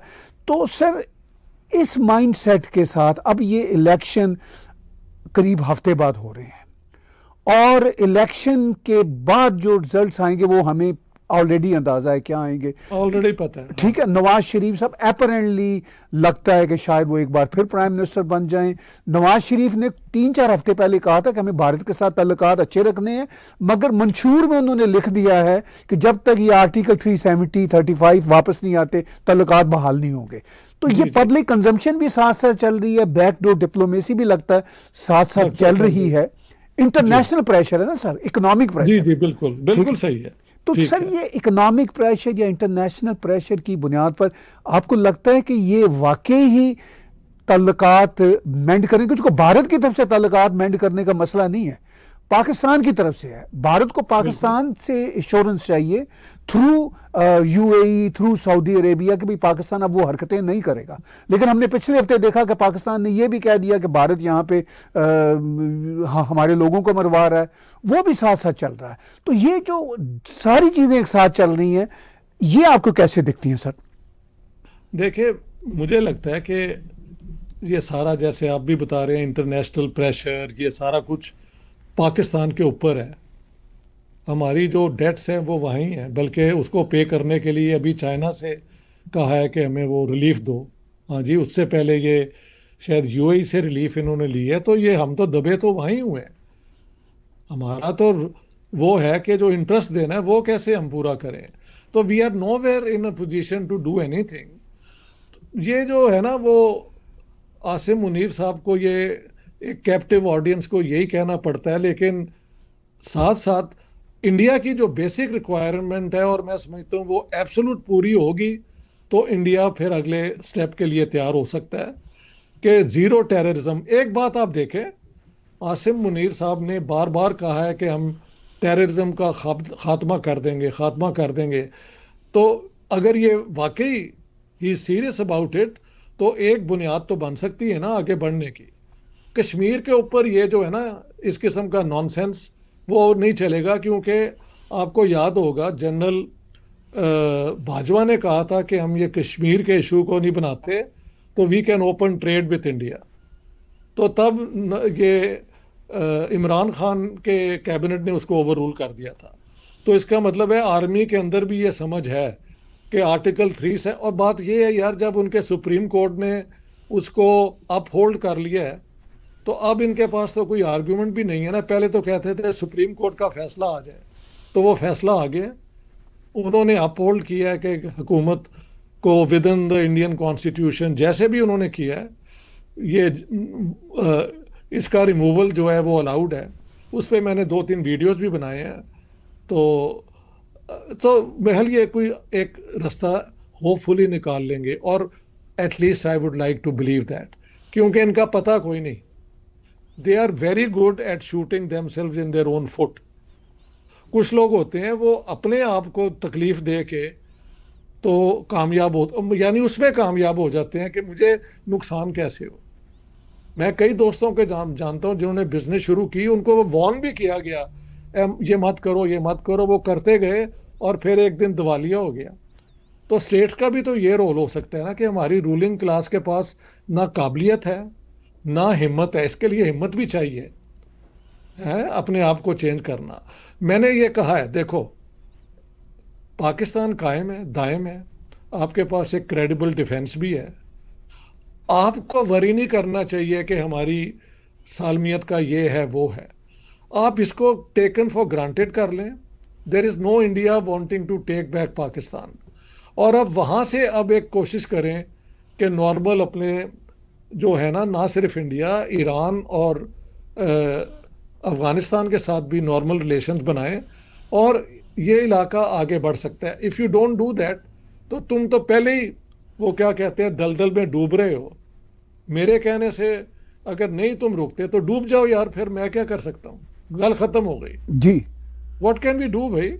तो सर इस माइंडसेट के साथ अब ये इलेक्शन करीब हफ्ते बाद हो रहे हैं और इलेक्शन के बाद जो रिजल्ट्स आएंगे वो हमें ऑलरेडी अंदाजा है क्या आएंगे ऑलरेडी पता है ठीक है हाँ। नवाज शरीफ साहब अपरेंटली लगता है कि शायद वो एक बार फिर प्राइम मिनिस्टर बन जाएं नवाज शरीफ ने तीन चार हफ्ते पहले कहा था कि हमें भारत के साथ तल्लक अच्छे रखने हैं मगर मंशूर में उन्होंने लिख दिया है कि जब तक ये article three seventy thirty five वापस नहीं आते तल्लक बहाल नहीं होंगे तो ये पब्लिक कंजम्पशन भी साथ साथ चल रही है बैकडोर डिप्लोमेसी भी लगता है साथ साथ चल रही है इंटरनेशनल प्रेशर है ना सर इकोनॉमिक प्रेशर जी जी बिल्कुल बिल्कुल सही है तो सर ये इकोनॉमिक प्रेशर या इंटरनेशनल प्रेशर की बुनियाद पर आपको लगता है कि ये वाकई ही तल्लत मैंड करने क्योंकि भारत की तरफ से तल्लत मैंड करने का मसला नहीं है पाकिस्तान की तरफ से है भारत को पाकिस्तान से इंश्योरेंस चाहिए through UAE through Saudi Arabia के भी पाकिस्तान अब वो हरकतें नहीं करेगा लेकिन हमने पिछले हफ्ते देखा कि पाकिस्तान ने यह भी कह दिया कि भारत यहाँ पे आ, uh, हमारे लोगों को मरवा रहा है वो भी साथ साथ चल रहा है तो ये जो सारी चीज़ें एक साथ चल रही हैं ये आपको कैसे दिखती हैं सर देखिए मुझे लगता है कि ये सारा जैसे आप भी बता रहे हैं इंटरनेशनल प्रेशर ये सारा कुछ पाकिस्तान के ऊपर है हमारी जो डेट्स हैं वो वहीं हैं बल्कि उसको पे करने के लिए अभी चाइना से कहा है कि हमें वो रिलीफ दो हाँ जी उससे पहले ये शायद यूएई e से रिलीफ इन्होंने ली है तो ये हम तो दबे तो वहीं हुए हैं हमारा तो वो है कि जो इंटरेस्ट देना है वो कैसे हम पूरा करें तो we are nowhere in a position to do anything ये जो है ना वो आसिम मुनीर साहब को ये एक कैप्टिव ऑडियंस को यही कहना पड़ता है लेकिन साथ साथ इंडिया की जो बेसिक रिक्वायरमेंट है और मैं समझता हूँ वो एब्सोलूट पूरी होगी तो इंडिया फिर अगले स्टेप के लिए तैयार हो सकता है कि ज़ीरो टेररिज्म एक बात आप देखें आसिम मुनीर साहब ने बार बार कहा है कि हम टेररिज्म का खात्मा कर देंगे खात्मा कर देंगे तो अगर ये वाकई ही सीरियस अबाउट इट तो एक बुनियाद तो बन सकती है ना आगे बढ़ने की कश्मीर के ऊपर ये जो है ना इस किस्म का नॉनसेंस वो नहीं चलेगा क्योंकि आपको याद होगा जनरल भाजवा ने कहा था कि हम ये कश्मीर के इशू को नहीं बनाते तो we can open trade with India तो तब ये इमरान खान के कैबिनेट ने उसको ओवर रूल कर दिया था तो इसका मतलब है आर्मी के अंदर भी ये समझ है कि आर्टिकल थ्री से और बात ये है यार जब उनके सुप्रीम कोर्ट ने उसको अप होल्ड कर लिया है तो अब इनके पास तो कोई आर्ग्यूमेंट भी नहीं है ना पहले तो कहते थे सुप्रीम कोर्ट का फैसला आ जाए तो वो फैसला आ गया उन्होंने अपोल्ड किया है कि हुकूमत को within the Indian constitution जैसे भी उन्होंने किया है ये इसका रिमूवल जो है वो अलाउड है उस पर मैंने दो तीन वीडियोज भी बनाए हैं तो तो महल ये कोई एक रास्ता होपफुली निकाल लेंगे और at least I would like to believe that क्योंकि इनका पता कोई नहीं they are very good at shooting themselves in their own foot कुछ लोग होते हैं वो अपने आप को तकलीफ दे के तो कामयाब हो यानी उसमें कामयाब हो जाते हैं कि मुझे नुकसान कैसे हो मैं कई दोस्तों के जान, जानता हूँ जिन्होंने बिजनेस शुरू की उनको वॉर्न भी किया गया ये मत करो ये मत करो वो करते गए और फिर एक दिन दिवालिया हो गया तो स्टेट्स का भी तो ये रोल हो सकता है ना कि हमारी रूलिंग क्लास के पास ना काबिलियत है ना हिम्मत है इसके लिए हिम्मत भी चाहिए है अपने आप को चेंज करना मैंने ये कहा है देखो पाकिस्तान कायम है दायम है आपके पास एक क्रेडिबल डिफेंस भी है आपको वरी नहीं करना चाहिए कि हमारी सालमियत का ये है वो है आप इसको टेकन फॉर ग्रांटेड कर लें there is no India wanting to take back Pakistan और अब वहाँ से अब एक कोशिश करें कि नॉर्मल अपने जो है ना ना सिर्फ इंडिया ईरान और अफ़गानिस्तान के साथ भी नॉर्मल रिलेशन बनाएं और ये इलाका आगे बढ़ सकता है if you don't do that तो तुम तो पहले ही वो क्या कहते हैं दलदल में डूब रहे हो मेरे कहने से अगर नहीं तुम रुकते तो डूब जाओ यार फिर मैं क्या कर सकता हूँ गल ख़त्म हो गई जी वॉट कैन बी डू भाई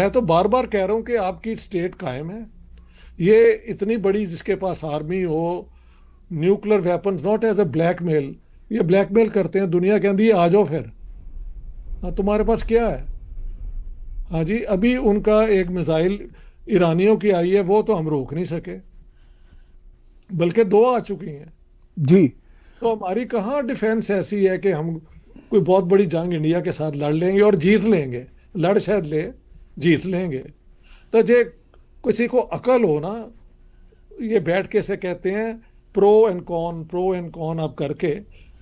मैं तो बार बार कह रहा हूँ कि आपकी स्टेट कायम है ये इतनी बड़ी जिसके पास आर्मी हो nuclear weapon not as a blackmail ये ब्लैक मेल करते हैं दुनिया कहती है आ जाओ फिर हाँ तुम्हारे पास क्या है हाँ जी अभी उनका एक मिसाइल ईरानियों की आई है वो तो हम रोक नहीं सके बल्कि दो आ चुकी हैं जी तो हमारी कहाँ डिफेंस ऐसी है कि हम कोई बहुत बड़ी जंग इंडिया के साथ लड़ लेंगे और जीत लेंगे लड़ शायद ले जीत लेंगे तो जे किसी को अकल हो ना ये बैठ के से कहते हैं pro and con pro and con आप करके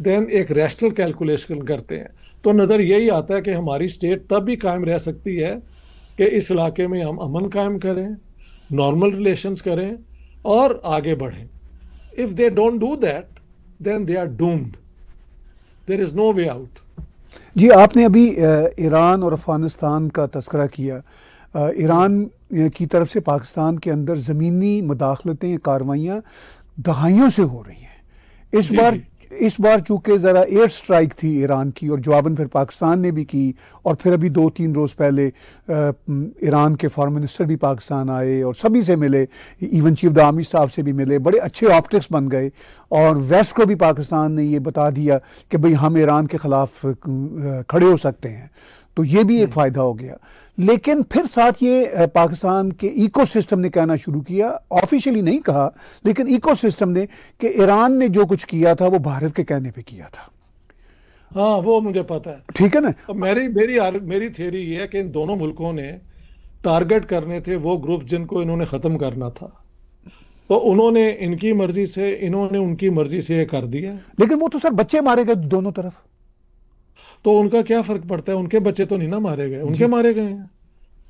देन एक रैशनल कैलकुलेशन करते हैं तो नज़र यही आता है कि हमारी स्टेट तब भी कायम रह सकती है कि इस इलाके में हम अमन कायम करें नॉर्मल रिलेशंस करें और आगे बढ़ें if they don't do that then they are doomed there is no way out जी आपने अभी ईरान और अफ़गानिस्तान का तस्करा किया ईरान की तरफ से पाकिस्तान के अंदर ज़मीनी मुदाखलतें कार्रवाइयाँ दहाइयों से हो रही है इस बार इस बार चूंकि ज़रा एयर स्ट्राइक थी ईरान की और जवाबन फिर पाकिस्तान ने भी की और फिर अभी दो तीन रोज़ पहले ईरान के फॉर मिनिस्टर भी पाकिस्तान आए और सभी से मिले even chief the army staff से भी मिले बड़े अच्छे ऑप्टिक्स बन गए और वेस्ट को भी पाकिस्तान ने ये बता दिया कि भाई हम ईरान के ख़िलाफ़ खड़े हो सकते हैं तो ये भी एक हम्म। फ़ायदा हो गया लेकिन फिर साथ ये पाकिस्तान के इकोसिस्टम ने कहना शुरू किया ऑफिशियली नहीं कहा लेकिन इकोसिस्टम ने कि ईरान ने जो कुछ किया था वो भारत के कहने पे किया था हाँ वो मुझे पता है ठीक है ना मेरी मेरी मेरी थ्योरी ये है कि इन दोनों मुल्कों ने टारगेट करने थे वो ग्रुप जिनको इन्होंने ख़त्म करना था तो उन्होंने इनकी मर्जी से इन्होंने उनकी मर्जी से ये कर दिया लेकिन वो तो सर बच्चे मारे गए दोनों तरफ तो उनका क्या फर्क पड़ता है उनके बच्चे तो नहीं ना मारे गए उनके मारे गए हैं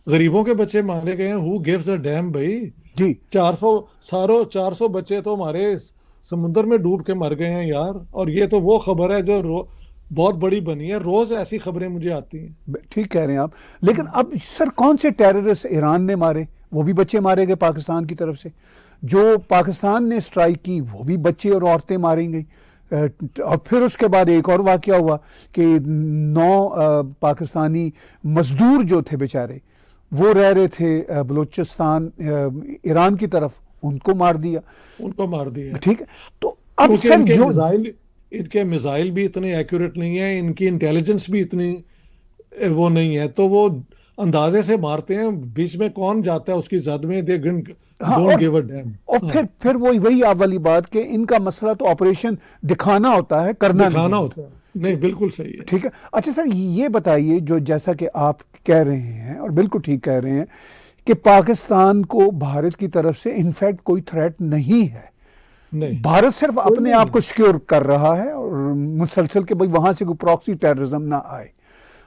गरीबों के बच्चे मारे गए हैं हु गिव्स अ डैम भाई जी 400 सारो 400 बच्चे तो मारे समुद्र में डूब के मर गए हैं यार और ये तो वो खबर है जो बहुत बड़ी बनी है रोज ऐसी खबरें मुझे आती हैं ठीक कह रहे हैं आप लेकिन अब सर कौन से टेररिस्ट ईरान ने मारे वो भी बच्चे मारे गए पाकिस्तान की तरफ से जो पाकिस्तान ने स्ट्राइक की वो भी बच्चे और औरतें मारी गई और फिर उसके बाद एक और वाक़ हुआ कि नौ पाकिस्तानी मज़दूर जो थे बेचारे वो रह रहे थे बलूचिस्तान ईरान की तरफ उनको मार दिया उनको मार दिया ठीक है तो अब सर जो मिजाइल, इनके मिसाइल भी इतने एक्यूरेट नहीं है इनकी इंटेलिजेंस भी इतनी वो नहीं है तो वो अंदाजे से मारते हैं बीच में कौन जाता है उसकी जद में दे गिन हाँ, और, और हाँ। फिर फिर वही वही आप वाली बात कि इनका मसला तो ऑपरेशन दिखाना होता है करना दिखाना नहीं होता है नहीं बिल्कुल सही है ठीक है अच्छा सर ये बताइए जो जैसा कि आप कह रहे हैं और बिल्कुल ठीक कह रहे हैं कि पाकिस्तान को भारत की तरफ से इनफैक्ट कोई थ्रेट नहीं है नहीं। भारत सिर्फ अपने आप को सिक्योर कर रहा है और मुसलसल के भाई वहां से कोई प्रॉक्सी टेररिज्म ना आए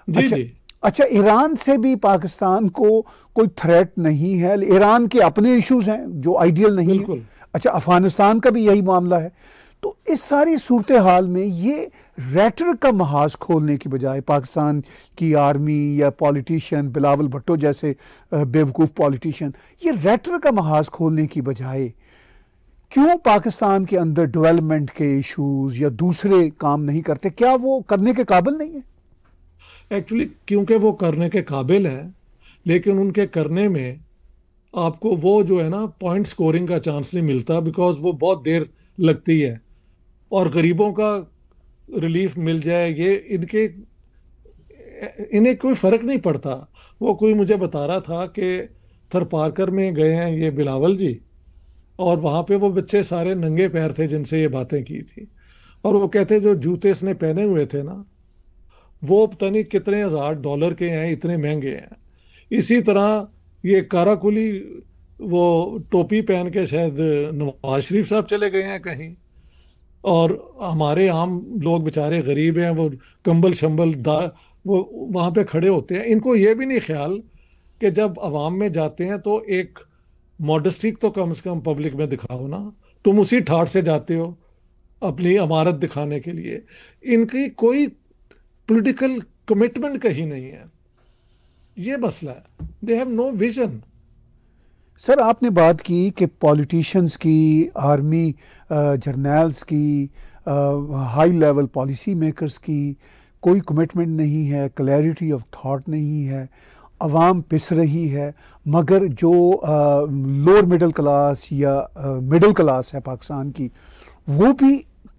जी अच्छा, जी अच्छा ईरान से भी पाकिस्तान को कोई थ्रेट नहीं है ईरान के अपने इश्यूज हैं जो आइडियल नहीं है अच्छा अफगानिस्तान का भी यही मामला है तो इस सारी सूरत हाल में ये रेटर का महाज खोलने की बजाय पाकिस्तान की आर्मी या पॉलिटिशियन बिलावल भट्टो जैसे बेवकूफ़ पॉलिटिशियन ये रेटर का महाज खोलने की बजाय क्यों पाकिस्तान के अंदर डेवलपमेंट के इश्यूज या दूसरे काम नहीं करते क्या वो करने के काबिल नहीं है एक्चुअली क्योंकि वो करने के काबिल है लेकिन उनके करने में आपको वो जो है ना पॉइंट स्कोरिंग का चांस नहीं मिलता बिकॉज वो बहुत देर लगती है और गरीबों का रिलीफ मिल जाए ये इनके इन्हें कोई फ़र्क नहीं पड़ता वो कोई मुझे बता रहा था कि थरपारकर में गए हैं ये बिलावल जी और वहाँ पे वो बच्चे सारे नंगे पैर थे जिनसे ये बातें की थी और वो कहते जो जूते इसने पहने हुए थे ना वो पता नहीं कितने हज़ार डॉलर के हैं इतने महंगे हैं इसी तरह ये काराकुली वो टोपी पहन के शायद नवाज शरीफ साहब चले गए हैं कहीं और हमारे आम लोग बेचारे गरीब हैं वो कंबल शंबल दा वो वहाँ पे खड़े होते हैं इनको ये भी नहीं ख्याल कि जब आवाम में जाते हैं तो एक मॉडस्टिक तो कम से कम पब्लिक में दिखाओ ना तुम उसी ठाट से जाते हो अपनी इमारत दिखाने के लिए इनकी कोई पॉलिटिकल कमिटमेंट कहीं नहीं है ये मसला है they have no vision sir आपने बात की कि पॉलिटिशियंस की आर्मी जर्नल्स की हाई लेवल पॉलिसी मेकर्स की कोई कमिटमेंट नहीं है क्लैरिटी ऑफ थॉट नहीं है आवाम पिस रही है मगर जो लोअर मिडल क्लास या मिडल क्लास है पाकिस्तान की वो भी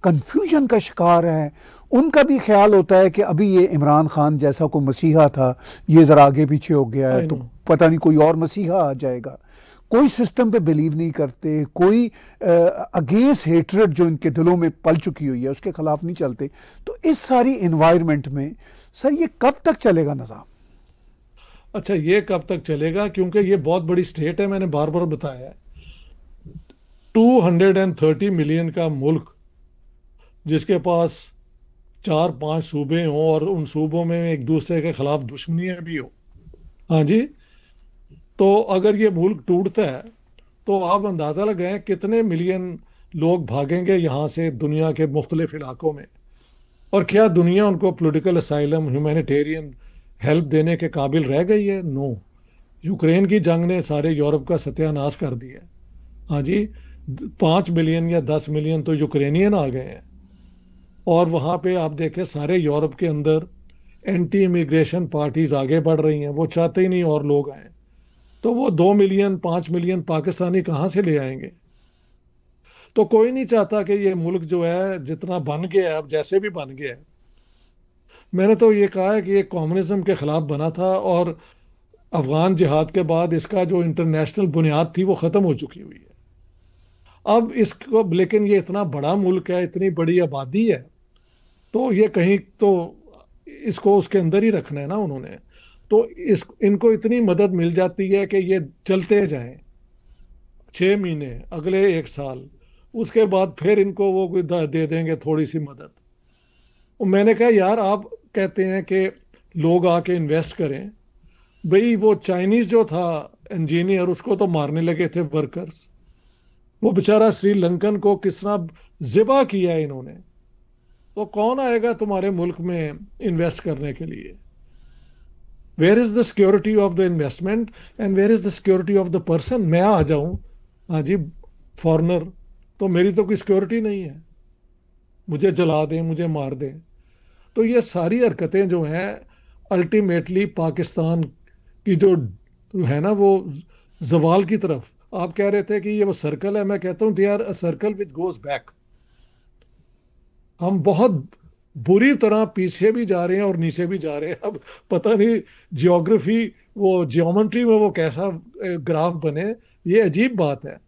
कन्फ्यूजन का शिकार हैं उनका भी ख्याल होता है कि अभी ये इमरान खान जैसा कोई मसीहा था ये ज़रा आगे पीछे हो गया है तो पता नहीं कोई और मसीहा आ जाएगा कोई सिस्टम पे बिलीव नहीं करते कोई अगेंस्ट हेटरेट जो इनके दिलों में पल चुकी हुई है उसके खिलाफ नहीं चलते तो इस सारी इन्वायरमेंट में सर ये कब तक चलेगा निज़ाम अच्छा ये कब तक चलेगा क्योंकि ये बहुत बड़ी स्टेट है मैंने बार बार बताया है 230 मिलियन का मुल्क जिसके पास चार पांच सूबे हों और उन सूबों में एक दूसरे के खिलाफ दुश्मनियाँ भी हो हाँ जी तो अगर ये मुल्क टूटता है तो आप अंदाज़ा लगाएं कितने मिलियन लोग भागेंगे यहाँ से दुनिया के मुख्तलिफ इलाकों में और क्या दुनिया उनको पोलिटिकल असाइलम ह्यूमैनिटेरियन हेल्प देने के काबिल रह गई है नो यूक्रेन की जंग ने सारे यूरोप का सत्यानाश कर दिया हाँ जी पाँच मिलियन या दस मिलियन तो यूक्रेनियन आ गए हैं और वहाँ पे आप देखें सारे यूरोप के अंदर एंटी इमिग्रेशन पार्टीज आगे बढ़ रही हैं वो चाहते ही नहीं और लोग आए तो वो दो मिलियन पाँच मिलियन पाकिस्तानी कहाँ से ले आएंगे तो कोई नहीं चाहता कि ये मुल्क जो है जितना बन गया है अब जैसे भी बन गया है मैंने तो ये कहा है कि ये कम्युनिज्म के ख़िलाफ़ बना था और अफ़गान जिहाद के बाद इसका जो इंटरनेशनल बुनियाद थी वो ख़त्म हो चुकी हुई है अब इसको लेकिन ये इतना बड़ा मुल्क है इतनी बड़ी आबादी है तो ये कहीं तो इसको उसके अंदर ही रखना है ना उन्होंने तो इस इनको इतनी मदद मिल जाती है कि ये चलते जाएं छ महीने अगले एक साल उसके बाद फिर इनको वो दे देंगे थोड़ी सी मदद मैंने कहा यार आप कहते हैं कि लोग आके इन्वेस्ट करें भाई वो चाइनीज़ जो था इंजीनियर उसको तो मारने लगे थे वर्कर्स वो बेचारा श्रीलंकन को किस तरह जिबा किया है इन्होंने तो कौन आएगा तुम्हारे मुल्क में इन्वेस्ट करने के लिए where is the security of the investment and where is the security of the person मैं आ जाऊं हाँ जी फॉरनर तो मेरी तो कोई सिक्योरिटी नहीं है मुझे जला दें मुझे मार दें तो ये सारी हरकतें जो हैं अल्टीमेटली पाकिस्तान की जो है ना वो जवाल की तरफ आप कह रहे थे कि ये वो सर्कल है मैं कहता हूँ they are a circle which goes back हम बहुत बुरी तरह पीछे भी जा रहे हैं और नीचे भी जा रहे हैं अब पता नहीं जियोग्राफी वो जियोमेट्री में वो कैसा ग्राफ बने ये अजीब बात है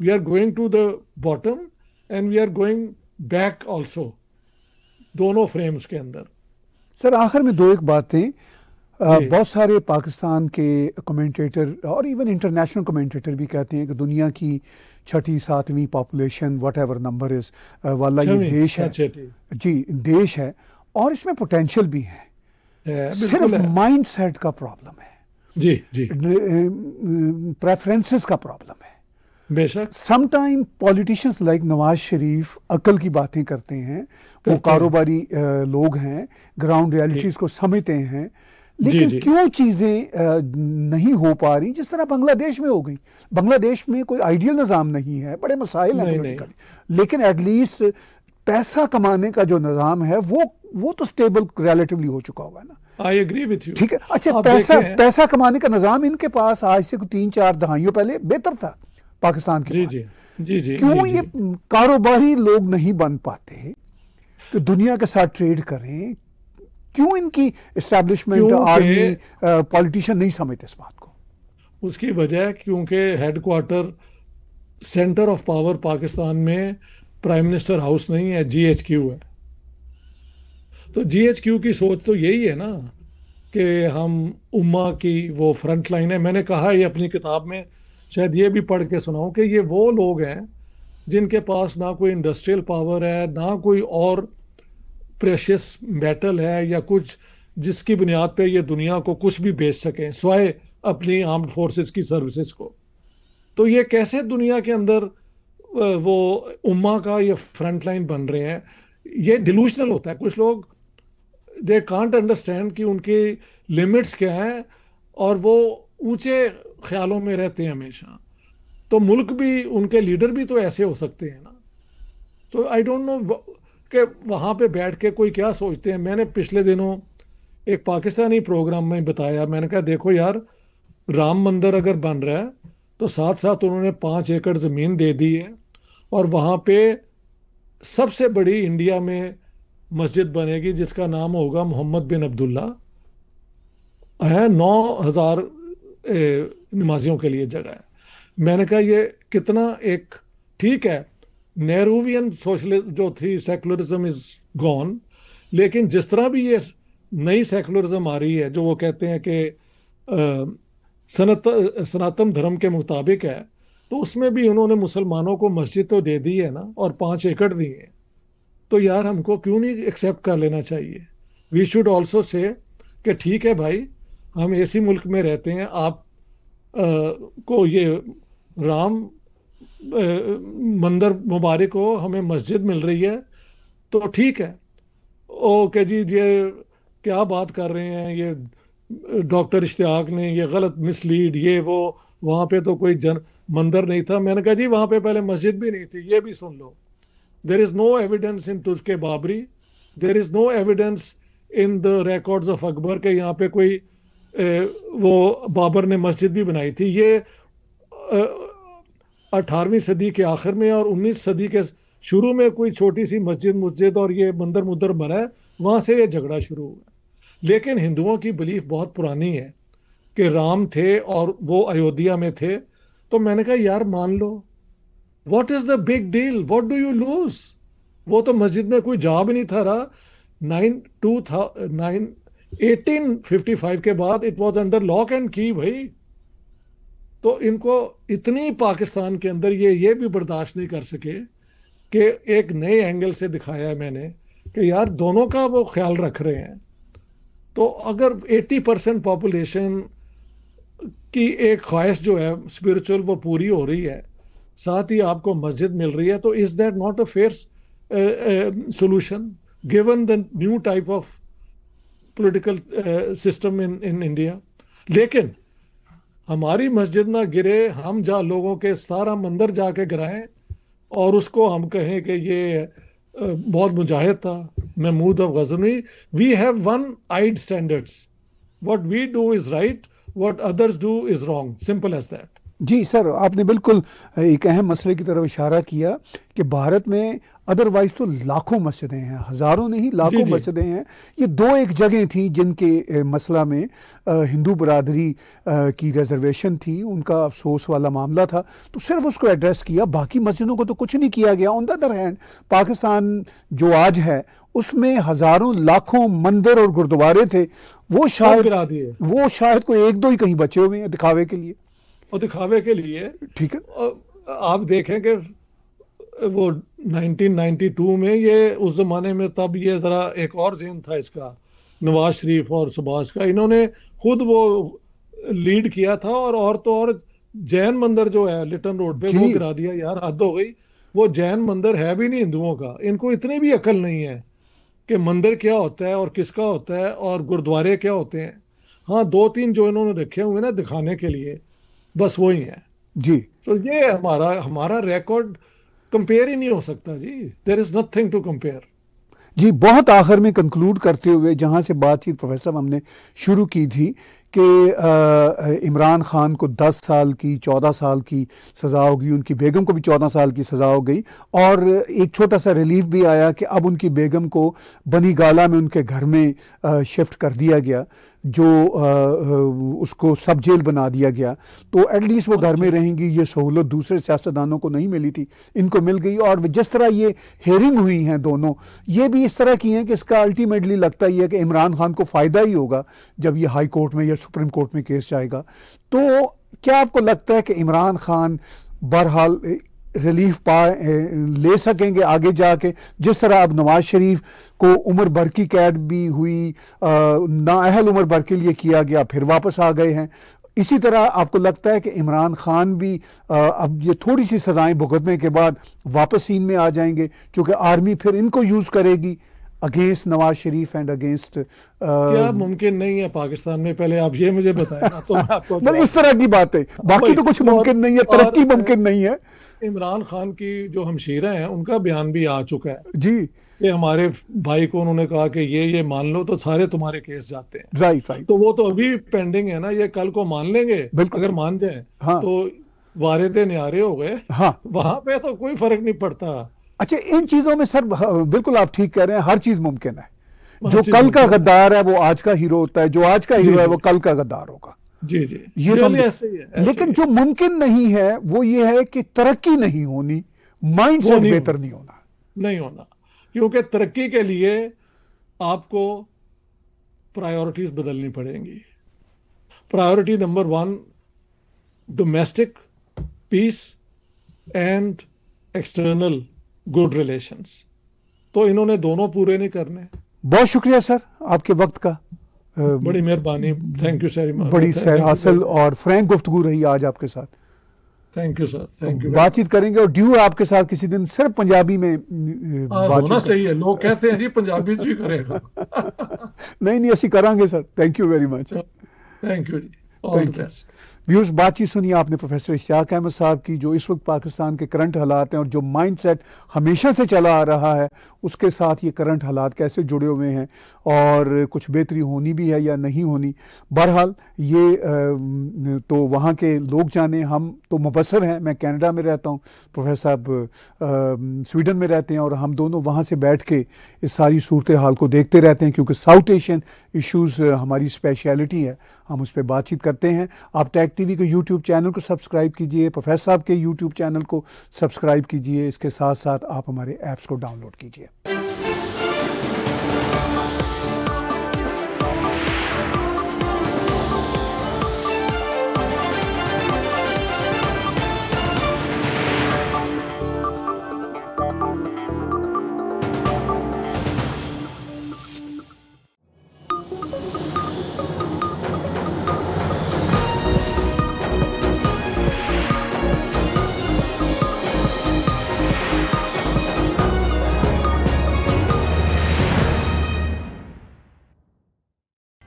we are going to the bottom and we are going back also दोनों फ्रेम्स के अंदर सर आखिर में दो एक बातें बहुत सारे पाकिस्तान के कमेंटेटर और इवन इंटरनेशनल कमेंटेटर भी कहते हैं कि दुनिया की छठी सातवीं population whatever number is वाला ये देश है जी देश है और इसमें पोटेंशियल भी है सिर्फ माइंड सेट का प्रॉब्लम है जी जी प्रेफरेंसेस का प्रॉब्लम है बेशक sometime politicians like Nawaz Sharif अकल की बातें करते हैं वो कारोबारी लोग हैं ग्राउंड रियलिटीज़ को समझते हैं लेकिन जी, जी. क्यों चीज़ें नहीं हो पा रही जिस तरह बांग्लादेश में हो गई बांग्लादेश में कोई आइडियल निज़ाम नहीं है बड़े मसाइल हैं लेकिन एटलीस्ट पैसा कमाने का जो निज़ाम है वो वो तो स्टेबल रिलेटिवली हो चुका होगा ना आई एग्री विथ यू ठीक है अच्छा पैसा पैसा कमाने का निज़ाम इनके पास आज से तीन चार दहाइयों पहले बेहतर था पाकिस्तान के जी जी जी जी क्यों ये कारोबारी लोग नहीं बन पाते कि दुनिया के साथ ट्रेड करें क्यों इनकी इस्टेब्लिशमेंट आर्मी पॉलिटिशियन नहीं समझते इस बात को उसकी वजह क्योंकि headquarter centre of power Pakistan में प्राइम मिनिस्टर हाउस नहीं है जीएचक्यू है तो जीएचक्यू की सोच तो यही है ना कि हम उम्मा की वो फ्रंट लाइन है मैंने कहा है ये अपनी किताब में शायद ये भी पढ़ के सुनाऊं कि ये वो लोग हैं जिनके पास ना कोई इंडस्ट्रियल पावर है ना कोई और प्रेशियस मेटल है या कुछ जिसकी बुनियाद पे ये दुनिया को कुछ भी बेच सकें स्वाय अपनी आर्म्ड फोर्सेस की सर्विसेज को तो ये कैसे दुनिया के अंदर वो उम्मा का ये फ्रंट लाइन बन रहे हैं ये डिलूशनल होता है कुछ लोग दे कांट अंडरस्टैंड कि उनके लिमिट्स क्या हैं और वो ऊंचे ख्यालों में रहते हैं हमेशा तो मुल्क भी उनके लीडर भी तो ऐसे हो सकते हैं ना तो आई डोंट नो कि वहाँ पे बैठ के कोई क्या सोचते हैं मैंने पिछले दिनों एक पाकिस्तानी प्रोग्राम में बताया मैंने कहा देखो यार राम मंदिर अगर बन रहा है तो साथ साथ उन्होंने पाँच एकड़ ज़मीन दे दी है और वहाँ पे सबसे बड़ी इंडिया में मस्जिद बनेगी जिसका नाम होगा मोहम्मद बिन अब्दुल्ला है नौ हज़ार नमाजियों के लिए जगह है मैंने कहा ये कितना एक ठीक है नेहरूवियन सोशलिज्म जो थी सेकुलरिज्म इज गॉन लेकिन जिस तरह भी ये नई सेकुलरिज्म आ रही है जो वो कहते हैं कि सनत सनातन धर्म के मुताबिक है तो उसमें भी उन्होंने मुसलमानों को मस्जिद तो दे दी है ना और पाँच एकड़ दिए तो यार हमको क्यों नहीं एक्सेप्ट कर लेना चाहिए वी शुड ऑल्सो से कि ठीक है भाई हम ऐसी मुल्क में रहते हैं आप आ, को ये राम मंदिर मुबारक हो हमें मस्जिद मिल रही है तो ठीक है ओके जी ये क्या बात कर रहे हैं ये डॉक्टर इश्तियाक ने ये गलत मिसलीड ये वो वहाँ पे तो कोई जन मंदिर नहीं था मैंने कहा जी वहाँ पे पहले मस्जिद भी नहीं थी ये भी सुन लो there is no evidence in के Babri there is no evidence in the records of Akbar के यहाँ पे कोई ए, वो बाबर ने मस्जिद भी बनाई थी ये अठारहवीं सदी के आखिर में और उन्नीस सदी के शुरू में कोई छोटी सी मस्जिद मस्जिद और ये मंदिर मुंदर बना है वहाँ से ये झगड़ा शुरू हुआ लेकिन हिंदुओं की बिलीफ बहुत पुरानी है कि राम थे और वो अयोध्या में थे तो मैंने कहा यार मान लो what is the big deal what do you lose वो तो मस्जिद में कोई जा भी नहीं था रहा नाइन टू था नाइन एटीन फिफ्टी फाइव के बाद it was under lock and key भाई तो इनको इतनी पाकिस्तान के अंदर ये ये भी बर्दाश्त नहीं कर सके कि एक नए एंगल से दिखाया है मैंने कि यार दोनों का वो ख्याल रख रहे हैं तो अगर 80 परसेंट पॉपुलेशन की एक ख्वाहिश जो है स्पिरिचुअल वो पूरी हो रही है साथ ही आपको मस्जिद मिल रही है तो is that not a fair solution given the new type of political system in in India लेकिन हमारी मस्जिद ना गिरे हम जा लोगों के सारा मंदिर जाके गिराएं और उसको हम कहें कि ये बहुत मुजाहिद था Mahmud of Ghaznavi we have one eyed standards what we do is right what others do is wrong simple as that जी सर आपने बिल्कुल एक अहम मसले की तरफ इशारा किया कि भारत में अदरवाइज तो लाखों मस्जिदें हैं हज़ारों नहीं लाखों मस्जिदें हैं ये दो एक जगह थी जिनके मसला में हिंदू बरदरी की रिजर्वेशन थी उनका अफसोस वाला मामला था तो सिर्फ उसको एड्रेस किया बाकी मस्जिदों को तो कुछ नहीं किया गया on the other hand Pakistan जो आज है उसमें हज़ारों लाखों मंदिर और गुरुद्वारे थे वो शायद वो शायद कोई एक दो ही कहीं बचे हुए हैं दिखावे के लिए और दिखावे के लिए ठीक है आप देखें कि वो 1992 में ये उस जमाने में तब ये जरा एक और जेन था इसका नवाज शरीफ और सुभाष का इन्होंने खुद वो लीड किया था और और तो और जैन मंदिर जो है लिटन रोड पे वो गिरा दिया यार हद हो गई वो जैन मंदिर है भी नहीं हिंदुओं का इनको इतनी भी अकल नहीं है कि मंदिर क्या होता है और किसका होता है और गुरुद्वारे क्या होते हैं हाँ दो तीन जो इन्होंने रखे हुए ना दिखाने के लिए बस वही है जी तो ये हमारा हमारा रिकॉर्ड कंपेयर ही नहीं हो सकता जी there is nothing to compare जी बहुत आखिर में कंक्लूड करते हुए जहाँ से बातचीत प्रोफेसर हमने शुरू की थी कि इमरान खान को 10 साल की 14 साल की सज़ा हो गई उनकी बेगम को भी 14 साल की सज़ा हो गई और एक छोटा सा रिलीफ भी आया कि अब उनकी बेगम को बनी गाला में उनके घर में शिफ्ट कर दिया गया जो आ, उसको सब जेल बना दिया गया तो एटलीस्ट वो घर में अच्छा। रहेंगी ये सहूलत दूसरे सियासतदानों को नहीं मिली थी इनको मिल गई और जिस तरह ये हेयरिंग हुई हैं दोनों ये भी इस तरह की हैं कि इसका अल्टीमेटली लगता ही है कि इमरान खान को फ़ायदा ही होगा जब ये हाई कोर्ट में या सुप्रीम कोर्ट में केस जाएगा तो क्या आपको लगता है कि इमरान खान बहरहाल रिलीफ पा ले सकेंगे आगे जाके जिस तरह अब नवाज शरीफ को उम्र भर की कैद भी हुई नाअहल उम्र भर के लिए किया गया फिर वापस आ गए हैं इसी तरह आपको लगता है कि इमरान खान भी आ, अब ये थोड़ी सी सज़ाएं भुगतने के बाद वापस सीन में आ जाएंगे क्योंकि आर्मी फिर इनको यूज़ करेगी against Nawaz Sharif and against क्या मुमकिन नहीं है पाकिस्तान में पहले आप ये मुझे बताएं तो मैं आपको *laughs* इस तरह की बात है बाकी तो कुछ मुमकिन नहीं है तरक्की मुमकिन नहीं है इमरान खान की जो हमशीरा हैं उनका बयान भी आ चुका है जी ये हमारे भाई को उन्होंने कहा कि ये ये मान लो तो सारे तुम्हारे केस जाते हैं राइट राइट तो वो तो अभी पेंडिंग है ना ये कल को मान लेंगे अगर मान जाए हाँ। तो वारे दे न्यारे हो गए हाँ वहां पे तो कोई फर्क नहीं पड़ता अच्छा इन चीजों में सर हाँ, बिल्कुल आप ठीक कह रहे हैं हर चीज मुमकिन है जो कल का गद्दार है वो आज का हीरो होता है जो आज का हीरो है वो कल का गद्दार होगा जी जी ये तो ऐसे ही है लेकिन जो मुमकिन नहीं है वो ये है कि तरक्की नहीं होनी माइंड सेट बेहतर नहीं होना नहीं होना क्योंकि तरक्की के लिए आपको प्रायोरिटीज बदलनी पड़ेंगी priority number one domestic peace and external good relations तो इन्होंने दोनों पूरे नहीं करने बहुत शुक्रिया सर आपके वक्त का बड़ी मेहरबानी थैंक यू सर बड़ी सर हासिल और फ्रैंक गुफ्तगु रही आज आपके साथ thank you sir thank you बातचीत करेंगे और ड्यू आपके साथ किसी दिन सिर्फ पंजाबी में होना चाहिए लोग कहते हैं जी पंजाबी जी तो करेगा *laughs* नहीं नहीं ऐसी करेंगे sir thank you very much thank you जी थैंक यू व्यूर्स बातचीत सुनिए आपने प्रोफेसर इश्ताक अहमद साहब की जो इस वक्त पाकिस्तान के करंट हालात हैं और जो माइंड सेट हमेशा से चला आ रहा है उसके साथ ये करंट हालात कैसे जुड़े हुए हैं और कुछ बेहतरी होनी भी है या नहीं होनी बहरहाल ये तो वहाँ के लोग जाने हम तो मुबसर हैं मैं कैनेडा में रहता हूँ प्रोफेसर साहब स्वीडन में रहते हैं और हम दोनों वहाँ से बैठ के इस सारी सूरत हाल को देखते रहते हैं क्योंकि साउथ एशियन इशूज़ हमारी स्पेशलिटी है हम उस पर बातचीत करते हैं आप टैग टीवी के यूट्यूब चैनल को सब्सक्राइब कीजिए प्रोफेसर साहब के यूट्यूब चैनल को सब्सक्राइब कीजिए इसके साथ साथ आप हमारे ऐप्स को डाउनलोड कीजिए